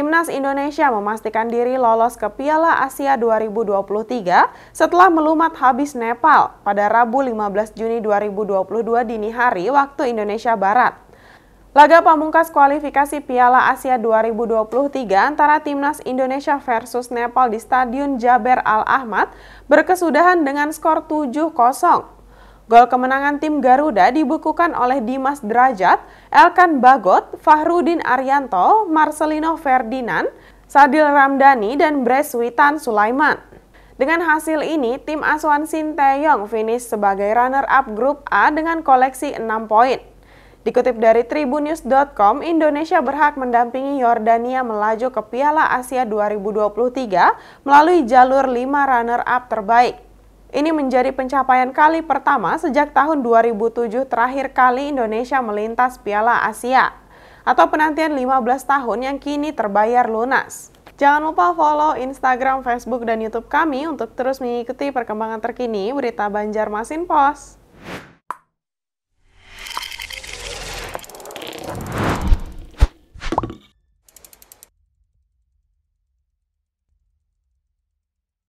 Timnas Indonesia memastikan diri lolos ke Piala Asia 2023 setelah melumat habis Nepal pada Rabu 15 Juni 2022 dini hari waktu Indonesia Barat. Laga pamungkas kualifikasi Piala Asia 2023 antara Timnas Indonesia versus Nepal di Stadion Jaber Al Ahmad berkesudahan dengan skor 7-0. Gol kemenangan tim Garuda dibukukan oleh Dimas Derajat, Elkan Bagot, Fahrudin Arianto, Marcelino Ferdinand, Sadil Ramdhani, dan Breswitan Sulaiman. Dengan hasil ini, tim asuhan Sinteyong finish sebagai runner-up grup A dengan koleksi 6 poin. Dikutip dari tribunews.com, Indonesia berhak mendampingi Yordania melaju ke Piala Asia 2023 melalui jalur 5 runner-up terbaik. Ini menjadi pencapaian kali pertama sejak tahun 2007 terakhir kali Indonesia melintas Piala Asia atau penantian 15 tahun yang kini terbayar lunas. Jangan lupa follow Instagram, Facebook, dan YouTube kami untuk terus mengikuti perkembangan terkini berita Banjarmasin Pos.